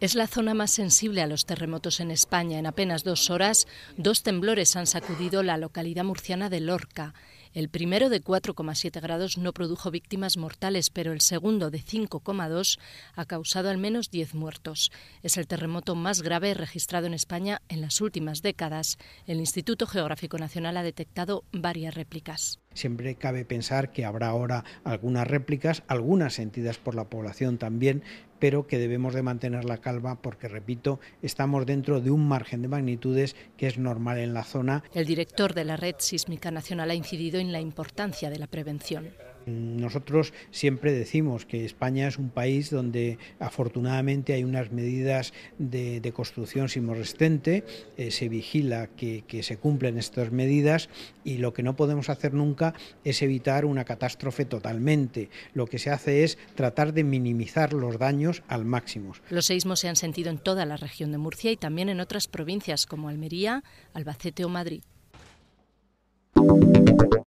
Es la zona más sensible a los terremotos en España. En apenas dos horas, dos temblores han sacudido la localidad murciana de Lorca. El primero de 4,7 grados no produjo víctimas mortales, pero el segundo de 5,2 ha causado al menos 10 muertos. Es el terremoto más grave registrado en España en las últimas décadas. El Instituto Geográfico Nacional ha detectado varias réplicas. Siempre cabe pensar que habrá ahora algunas réplicas, algunas sentidas por la población también, pero que debemos de mantener la calma porque, repito, estamos dentro de un margen de magnitudes que es normal en la zona. El director de la Red Sísmica Nacional ha incidido la importancia de la prevención. Nosotros siempre decimos que España es un país donde afortunadamente hay unas medidas de, construcción sismorresistente. Eh, se vigila que, se cumplen estas medidas y lo que no podemos hacer nunca es evitar una catástrofe totalmente. Lo que se hace es tratar de minimizar los daños al máximo. Los seísmos se han sentido en toda la región de Murcia y también en otras provincias como Almería, Albacete o Madrid.